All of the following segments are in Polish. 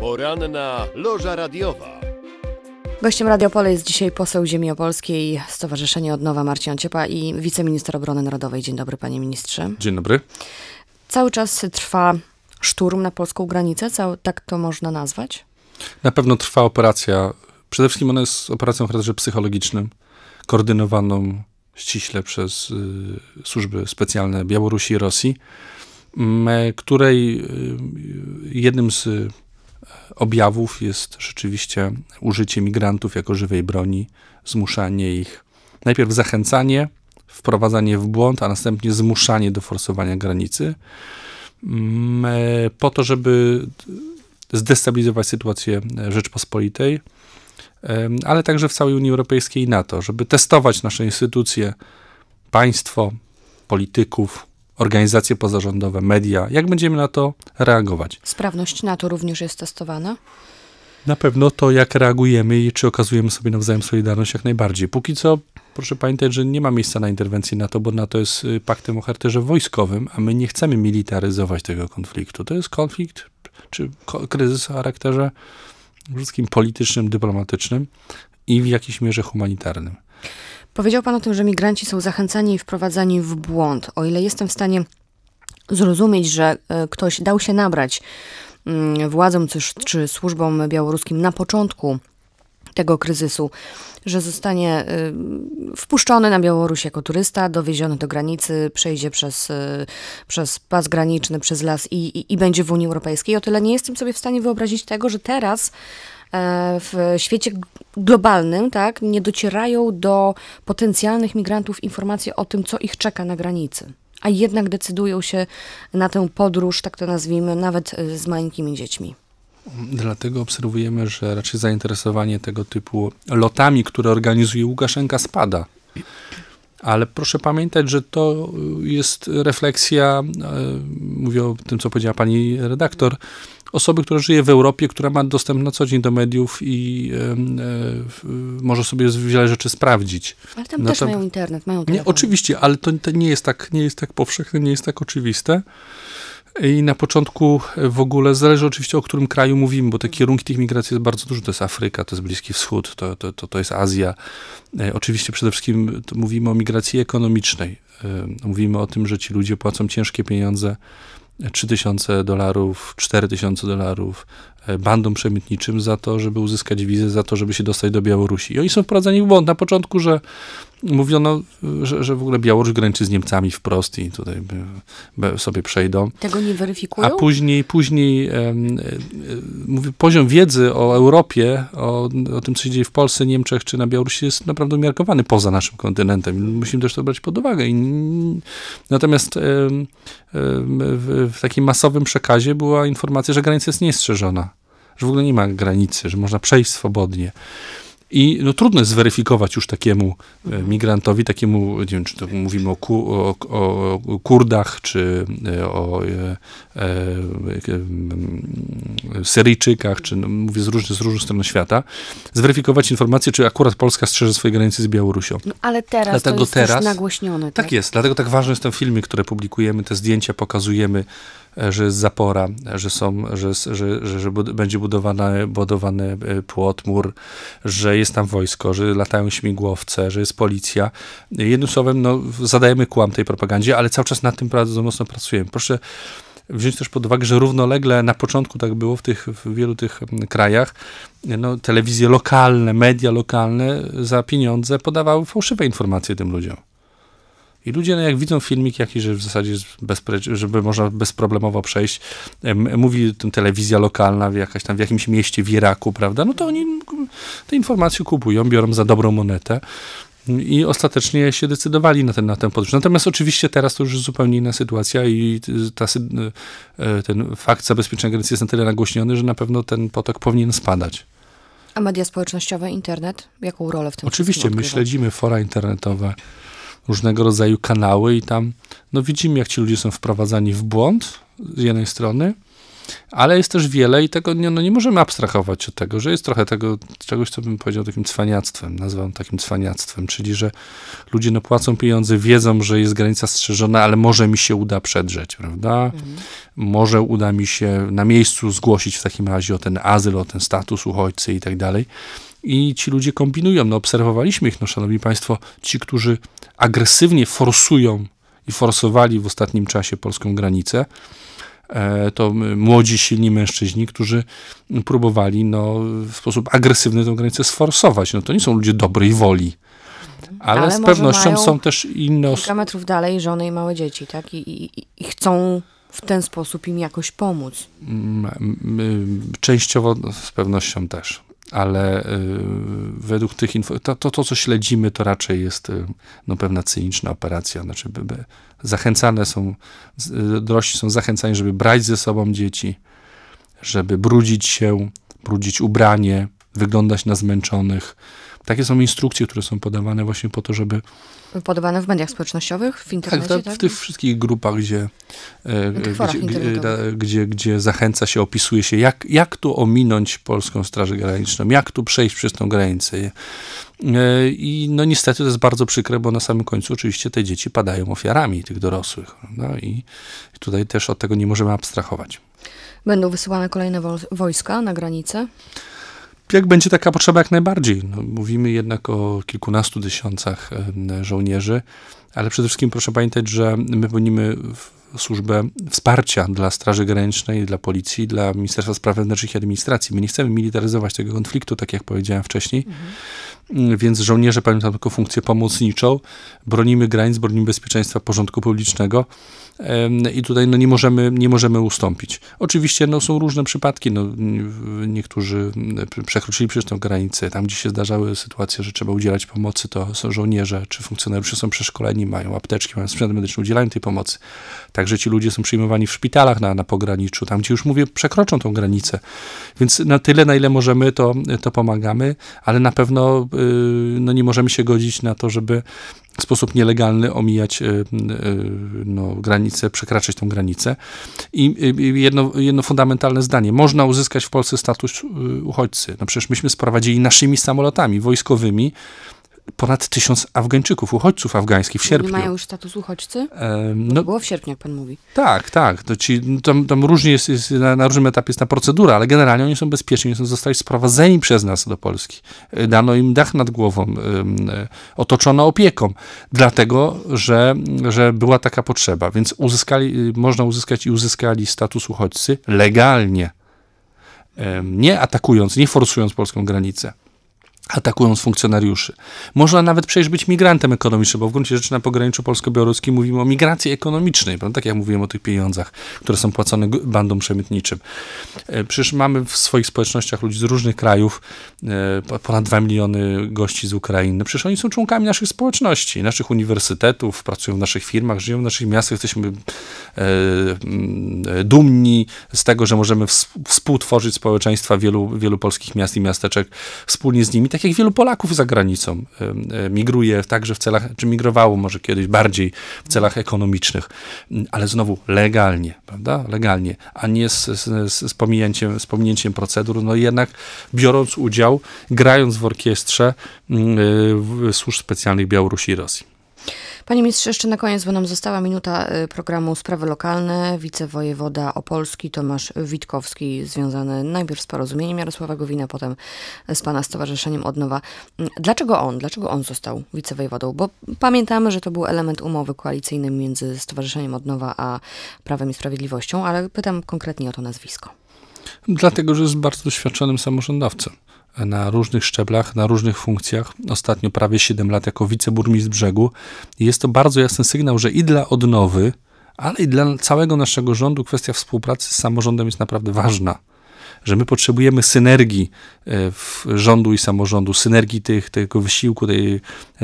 Poranna Loża Radiowa. Gościem Radiopole jest dzisiaj poseł Ziemi Opolskiej, Stowarzyszenie Odnowa Marcin Ciepa i wiceminister obrony narodowej. Dzień dobry, panie ministrze. Dzień dobry. Cały czas trwa szturm na polską granicę, Cał, tak to można nazwać? Na pewno trwa operacja. Przede wszystkim ona jest operacją o charakterze psychologicznym, koordynowaną ściśle przez y, służby specjalne Białorusi i Rosji, y, której y, jednym z objawów jest rzeczywiście użycie migrantów jako żywej broni, zmuszanie ich, najpierw zachęcanie, wprowadzanie w błąd, a następnie zmuszanie do forsowania granicy, mm, e, po to, żeby zdestabilizować sytuację Rzeczpospolitej, ale także w całej Unii Europejskiej i NATO, żeby testować nasze instytucje, państwo, polityków, organizacje pozarządowe, media. Jak będziemy na to reagować? Sprawność NATO również jest testowana? Na pewno to, jak reagujemy i czy okazujemy sobie nawzajem solidarność, jak najbardziej. Póki co proszę pamiętać, że nie ma miejsca na interwencję NATO, bo NATO jest y, paktem o charakterze wojskowym, a my nie chcemy militaryzować tego konfliktu. To jest konflikt czy kryzys o charakterze wszystkim politycznym, dyplomatycznym i w jakiejś mierze humanitarnym. Powiedział Pan o tym, że migranci są zachęcani i wprowadzani w błąd. O ile jestem w stanie zrozumieć, że e, ktoś dał się nabrać mm, władzom czy, czy służbom białoruskim na początku tego kryzysu, że zostanie e, wpuszczony na Białoruś jako turysta, dowieziony do granicy, przejdzie przez, e, przez pas graniczny, przez las i, i, i będzie w Unii Europejskiej. O tyle nie jestem sobie w stanie wyobrazić tego, że teraz E, w świecie globalnym, tak, nie docierają do potencjalnych migrantów informacje o tym, co ich czeka na granicy. A jednak decydują się na tę podróż, tak to nazwijmy, nawet e, z maleńkimi dziećmi. Dlatego obserwujemy, że raczej zainteresowanie tego typu lotami, które organizuje Łukaszenka, spada. Ale proszę pamiętać, że to e, jest refleksja, mówię o tym, co powiedziała pani redaktor, osoby, która żyje w Europie, która ma dostęp na co dzień do mediów i e, może sobie wiele rzeczy sprawdzić. Ale tam no też tam... mają internet, mają telefon. Nie, oczywiście, ale to, to nie, jest tak, nie jest tak powszechne, nie jest tak oczywiste. I na początku e, w ogóle zależy oczywiście o którym kraju mówimy, bo te mhm. kierunki tych migracji jest bardzo dużo. To jest Afryka, to jest Bliski Wschód, to, to, to, to jest Azja. E, oczywiście przede wszystkim mówimy o migracji ekonomicznej. E, mówimy o tym, że ci ludzie płacą ciężkie pieniądze 3000 dolarów, 4000 dolarów, E, bandom przemytniczym za to, żeby uzyskać wizę, za to, żeby się dostać do Białorusi. I oni są wprowadzani w błąd. Na początku, że mówiono, że, że w ogóle Białoruś graniczy z Niemcami wprost i tutaj sobie przejdą. Tego nie weryfikują? A później, później e, e, mówię, poziom wiedzy o Europie, o, o tym, co się dzieje w Polsce, Niemczech czy na Białorusi jest naprawdę umiarkowany poza naszym kontynentem. Musimy też to brać pod uwagę. I, natomiast w, w takim masowym przekazie była informacja, że granica jest niestrzeżona że w ogóle nie ma granicy, że można przejść swobodnie. I no, trudno jest zweryfikować już takiemu e, mhm. migrantowi, takiemu, nie wiem, czy to mówimy o, ku, o, o Kurdach, czy e, o e, e, e mm, Syryjczykach, czy no, mówię z różnych, z różnych stron świata, zweryfikować informacje, czy akurat Polska strzeże swoje granice z Białorusią. No, ale teraz dlatego to jest teraz, nagłośnione. Tak? tak jest, dlatego tak ważne jest ten filmik, które publikujemy, te zdjęcia pokazujemy, E, że jest zapora, że, są, że, że, że, że będzie budowany, budowany e, płot, mur, że jest tam wojsko, że latają śmigłowce, że jest policja. Jednym słowem, no, zadajemy kłam tej propagandzie, ale cały czas nad tym bardzo mocno pracujemy. Proszę wziąć też pod uwagę, że równolegle na początku tak było w, tych, w wielu tych krajach, no, telewizje lokalne, media lokalne za pieniądze podawały fałszywe informacje tym ludziom. I ludzie, no jak widzą filmik jakiś, że w zasadzie bez, żeby można bezproblemowo przejść, mówi tym telewizja lokalna w, jakaś tam, w jakimś mieście w Iraku, prawda, no to oni te informacje kupują, biorą za dobrą monetę i ostatecznie się decydowali na ten, na ten podróż. Natomiast oczywiście teraz to już zupełnie inna sytuacja i ta, e, ten fakt zabezpieczenia granicy jest na tyle nagłośniony, że na pewno ten potok powinien spadać. A media społecznościowe, internet, jaką rolę w tym Oczywiście, my śledzimy fora internetowe, różnego rodzaju kanały i tam no widzimy, jak ci ludzie są wprowadzani w błąd z jednej strony, ale jest też wiele i tego nie, no nie możemy abstrahować od tego, że jest trochę tego czegoś, co bym powiedział takim cwaniactwem, nazwałem takim cwaniactwem, czyli że ludzie no płacą pieniądze, wiedzą, że jest granica strzeżona, ale może mi się uda przedrzeć, prawda? Mhm. Może uda mi się na miejscu zgłosić w takim razie o ten azyl, o ten status uchodźcy i tak dalej i ci ludzie kombinują. No, obserwowaliśmy ich, no, szanowni państwo, ci, którzy agresywnie forsują i forsowali w ostatnim czasie polską granicę, E, to młodzi, silni mężczyźni, którzy próbowali no, w sposób agresywny tę granicę sforsować. No, to nie są ludzie dobrej woli. Ale, ale z pewnością są też inne osoby. kilometrów dalej żony i małe dzieci, tak? i, i, i chcą w ten sposób im jakoś pomóc? Częściowo no, z pewnością też ale y, według tych informacji, to, to, to, co śledzimy, to raczej jest y, no, pewna cyniczna operacja. Znaczy, by, by zachęcane są, y, dorośli są zachęcani, żeby brać ze sobą dzieci, żeby brudzić się, brudzić ubranie, wyglądać na zmęczonych, takie są instrukcje, które są podawane właśnie po to, żeby... Podawane w mediach społecznościowych, w internecie, tak? tak? W tych wszystkich grupach, gdzie, e, gdzie, gdzie, gdzie, zachęca się, opisuje się, jak, jak tu ominąć Polską Straż Graniczną, jak tu przejść przez tą granicę. E, I no niestety to jest bardzo przykre, bo na samym końcu oczywiście te dzieci padają ofiarami tych dorosłych. No i tutaj też od tego nie możemy abstrahować. Będą wysyłane kolejne wojska na granicę? jak będzie taka potrzeba jak najbardziej. No, mówimy jednak o kilkunastu tysiącach e, żołnierzy, ale przede wszystkim proszę pamiętać, że my pełnimy służbę wsparcia dla Straży Granicznej, dla Policji, dla Ministerstwa Spraw Wewnętrznych i Administracji. My nie chcemy militaryzować tego konfliktu, tak jak powiedziałem wcześniej, mhm. więc żołnierze pełnią tylko funkcję pomocniczą, bronimy granic, bronimy bezpieczeństwa porządku publicznego i tutaj no, nie, możemy, nie możemy ustąpić. Oczywiście no, są różne przypadki, no, niektórzy przekroczyli przecież tę granicę, tam gdzie się zdarzały sytuacje, że trzeba udzielać pomocy, to są żołnierze czy funkcjonariusze są przeszkoleni, mają apteczki, mają sprzęt medyczny, udzielają tej pomocy. Także ci ludzie są przyjmowani w szpitalach na, na pograniczu, tam gdzie już mówię, przekroczą tą granicę. Więc na tyle, na ile możemy, to, to pomagamy, ale na pewno yy, no nie możemy się godzić na to, żeby w sposób nielegalny omijać y, y, no, granicę, przekraczać tą granicę. I jedno, jedno fundamentalne zdanie. Można uzyskać w Polsce status y, uchodźcy. No przecież myśmy sprowadzili naszymi samolotami wojskowymi ponad tysiąc Afgańczyków, uchodźców afgańskich w sierpniu. Nie mają już status uchodźcy? E, no, było w sierpniu, jak pan mówi. Tak, tak. To ci, no, tam, tam różnie jest, jest na, na, różnym etapie jest ta procedura, ale generalnie oni są bezpieczni, oni są, zostali sprowadzeni przez nas do Polski. E, dano im dach nad głową, y, otoczono opieką, dlatego, że, że była taka potrzeba. Więc uzyskali, y, można uzyskać i uzyskali status uchodźcy legalnie. Nie atakując, nie forsując polską granicę atakując funkcjonariuszy. Można nawet przecież być migrantem ekonomicznym, bo w gruncie rzeczy na pograniczu polsko-białoruskim mówimy o migracji ekonomicznej, prawda? tak jak mówiłem o tych pieniądzach, które są płacone bandom przemytniczym. E, przecież mamy w swoich społecznościach ludzi z różnych krajów, e, ponad 2 miliony gości z Ukrainy. Przecież oni są członkami naszych społeczności, naszych uniwersytetów, pracują w naszych firmach, żyją w naszych miastach, jesteśmy E, dumni z tego, że możemy współtworzyć społeczeństwa wielu, wielu polskich miast i miasteczek wspólnie z nimi, tak jak wielu Polaków za granicą e, e, migruje także w celach, czy migrowało może kiedyś bardziej w celach ekonomicznych, ale znowu legalnie, prawda? Legalnie, a nie z, z, z, pominięciem, z pominięciem procedur, no jednak biorąc udział, grając w orkiestrze yy, służb specjalnych Białorusi i Rosji. Panie ministrze, jeszcze na koniec, bo nam została minuta y, programu Sprawy Lokalne. Wicewojewoda Opolski Tomasz Witkowski, związany najpierw z porozumieniem Jarosława Gowina, potem z pana stowarzyszeniem Odnowa. Mm, dlaczego on? Dlaczego on został wicewojewodą? Bo pamiętamy, że to był element umowy koalicyjnej między Stowarzyszeniem Odnowa a Prawem i Sprawiedliwością, ale pytam konkretnie o to nazwisko. Dlatego, że jest bardzo doświadczonym samorządowcem na różnych szczeblach, na różnych funkcjach, ostatnio prawie 7 lat jako wiceburmistrz brzegu. I jest to bardzo jasny sygnał, że i dla odnowy, ale i dla całego naszego rządu kwestia współpracy z samorządem jest naprawdę ważna. Że my potrzebujemy synergii e, rządu i samorządu, synergii tych, tego wysiłku, tej,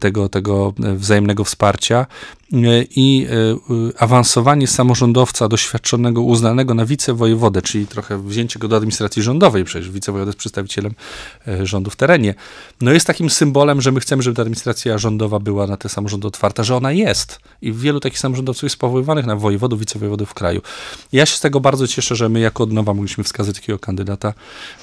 tego, tego e, wzajemnego wsparcia, E, i e, awansowanie samorządowca doświadczonego, uznanego na wicewojewodę, czyli trochę wzięcie go do administracji rządowej, przecież wicewojewoda jest przedstawicielem e, rządu w terenie, no jest takim symbolem, że my chcemy, żeby ta administracja rządowa była na te samorządy otwarta, że ona jest. I wielu takich samorządowców jest powoływanych na wojewodów, wicewojewodów w kraju. Ja się z tego bardzo cieszę, że my jako odnowa mogliśmy wskazać takiego kandydata,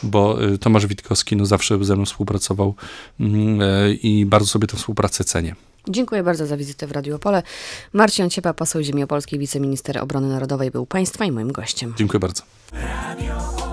bo Tomasz Witkowski no, zawsze ze mną współpracował mm, i bardzo sobie tę współpracę cenię. Dziękuję bardzo za wizytę w Radiopole. Marcin Ciepa, poseł ziemi opolskiej, wiceminister obrony narodowej był Państwa i moim gościem. Dziękuję bardzo.